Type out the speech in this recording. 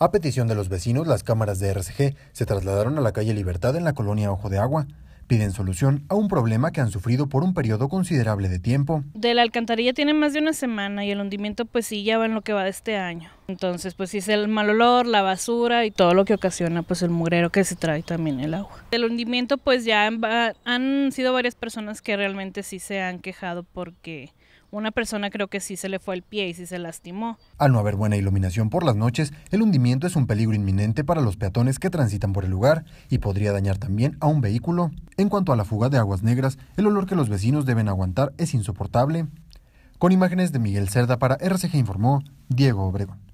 A petición de los vecinos, las cámaras de RCG se trasladaron a la calle Libertad en la colonia Ojo de Agua. Piden solución a un problema que han sufrido por un periodo considerable de tiempo. De la alcantarilla tiene más de una semana y el hundimiento pues sí ya va en lo que va de este año. Entonces, pues sí es el mal olor, la basura y todo lo que ocasiona pues el mugrero que se trae también el agua. El hundimiento pues ya han sido varias personas que realmente sí se han quejado porque una persona creo que sí se le fue el pie y sí se lastimó. Al no haber buena iluminación por las noches, el hundimiento es un peligro inminente para los peatones que transitan por el lugar y podría dañar también a un vehículo. En cuanto a la fuga de aguas negras, el olor que los vecinos deben aguantar es insoportable. Con imágenes de Miguel Cerda para RCG informó Diego Obregón.